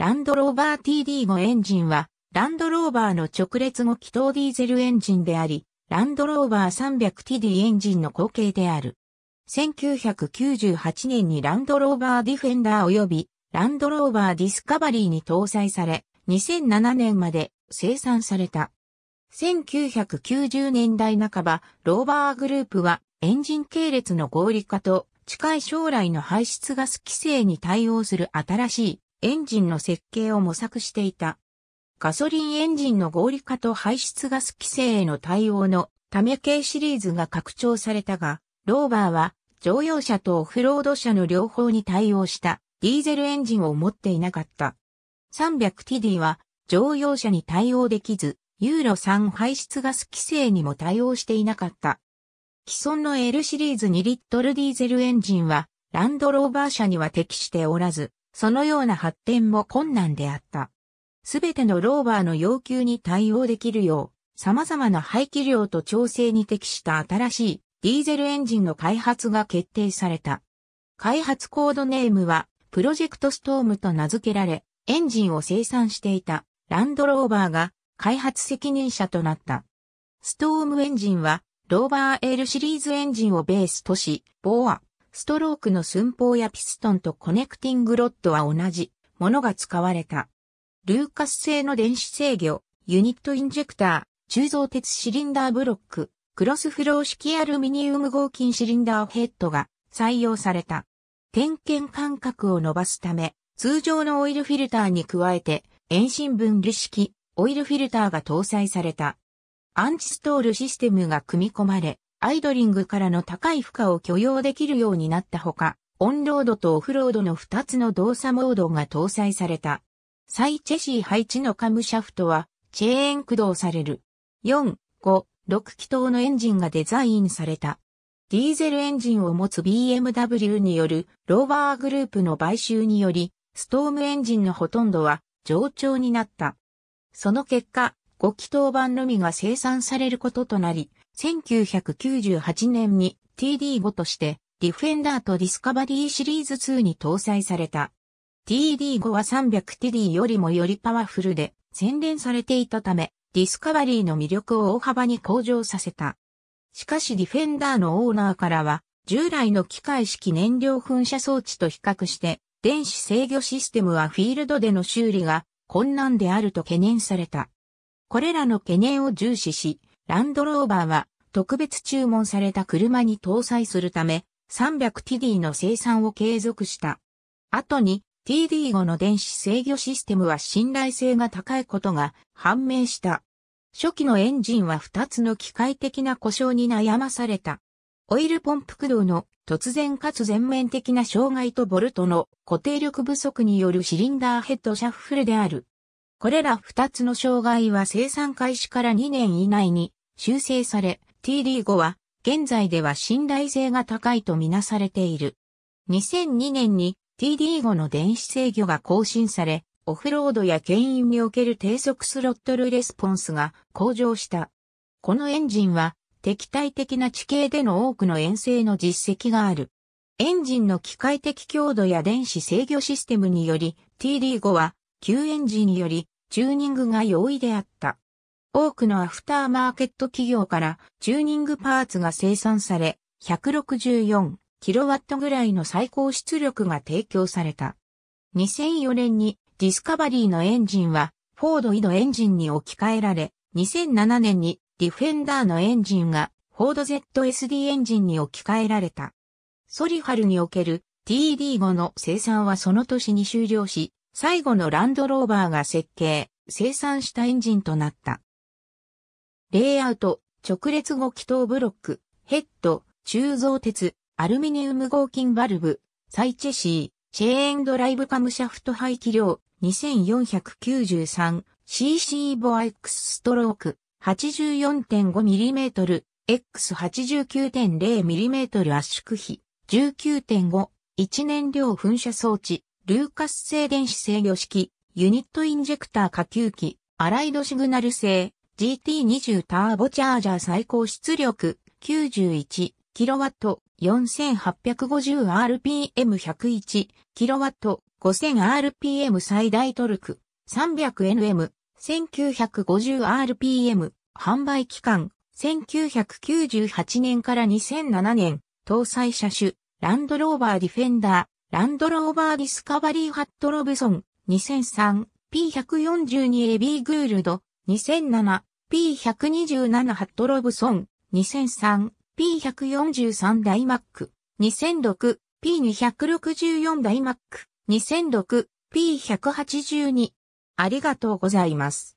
ランドローバー TD5 エンジンは、ランドローバーの直列後気筒ディーゼルエンジンであり、ランドローバー 300TD エンジンの後継である。1998年にランドローバーディフェンダー及びランドローバーディスカバリーに搭載され、2007年まで生産された。1990年代半ば、ローバーグループはエンジン系列の合理化と近い将来の排出ガス規制に対応する新しいエンジンの設計を模索していた。ガソリンエンジンの合理化と排出ガス規制への対応のため系シリーズが拡張されたが、ローバーは乗用車とオフロード車の両方に対応したディーゼルエンジンを持っていなかった。300TD は乗用車に対応できず、ユーロ3排出ガス規制にも対応していなかった。既存の L シリーズ2リットルディーゼルエンジンはランドローバー車には適しておらず、そのような発展も困難であった。すべてのローバーの要求に対応できるよう、様々な排気量と調整に適した新しいディーゼルエンジンの開発が決定された。開発コードネームはプロジェクトストームと名付けられ、エンジンを生産していたランドローバーが開発責任者となった。ストームエンジンはローバーエールシリーズエンジンをベースとし、ボーア、ストロークの寸法やピストンとコネクティングロッドは同じものが使われた。ルーカス製の電子制御、ユニットインジェクター、鋳造鉄シリンダーブロック、クロスフロー式アルミニウム合金シリンダーヘッドが採用された。点検間隔を伸ばすため、通常のオイルフィルターに加えて、遠心分離式、オイルフィルターが搭載された。アンチストールシステムが組み込まれ、アイドリングからの高い負荷を許容できるようになったほか、オンロードとオフロードの2つの動作モードが搭載された。サイチェシー配置のカムシャフトは、チェーン駆動される。4、5、6気筒のエンジンがデザインされた。ディーゼルエンジンを持つ BMW によるローバーグループの買収により、ストームエンジンのほとんどは上調になった。その結果、5気筒版のみが生産されることとなり、1998年に TD5 としてディフェンダーとディスカバリーシリーズ2に搭載された。TD5 は 300TD よりもよりパワフルで洗練されていたため、ディスカバリーの魅力を大幅に向上させた。しかしディフェンダーのオーナーからは、従来の機械式燃料噴射装置と比較して、電子制御システムはフィールドでの修理が困難であると懸念された。これらの懸念を重視し、ランドローバーは特別注文された車に搭載するため 300TD の生産を継続した。後に TD5 の電子制御システムは信頼性が高いことが判明した。初期のエンジンは2つの機械的な故障に悩まされた。オイルポンプ駆動の突然かつ全面的な障害とボルトの固定力不足によるシリンダーヘッドシャッフルである。これら2つの障害は生産開始から2年以内に修正され、TD5 は現在では信頼性が高いとみなされている。2002年に TD5 の電子制御が更新され、オフロードや牽引における低速スロットルレスポンスが向上した。このエンジンは敵対的な地形での多くの遠征の実績がある。エンジンの機械的強度や電子制御システムにより TD5 は旧エンジンよりチューニングが容易であった。多くのアフターマーケット企業からチューニングパーツが生産され、164kW ぐらいの最高出力が提供された。2004年にディスカバリーのエンジンはフォードイドエンジンに置き換えられ、2007年にディフェンダーのエンジンがフォード ZSD エンジンに置き換えられた。ソリハルにおける TD5 の生産はその年に終了し、最後のランドローバーが設計、生産したエンジンとなった。レイアウト、直列後気筒ブロック、ヘッド、鋳造鉄、アルミニウム合金バルブ、サイチェシー、チェーンドライブカムシャフト排気量 2493cc ボア X ストローク 84.5mm X89.0mm 圧縮比19.5 1燃料噴射装置ルーカス製電子制御式、ユニットインジェクター下級機、アライドシグナル製、GT20 ターボチャージャー最高出力 91kW4850rpm101kW5000rpm 最大トルク 300nm1950rpm 販売期間1998年から2007年搭載車種ランドローバーディフェンダー、ランドローバーディスカバリーハットロブソン、2003、P142 エビーグールド、2007、P127 ハットロブソン、2003、P143 ダイマック、2006、P264 ダイマック、2006、P182。ありがとうございます。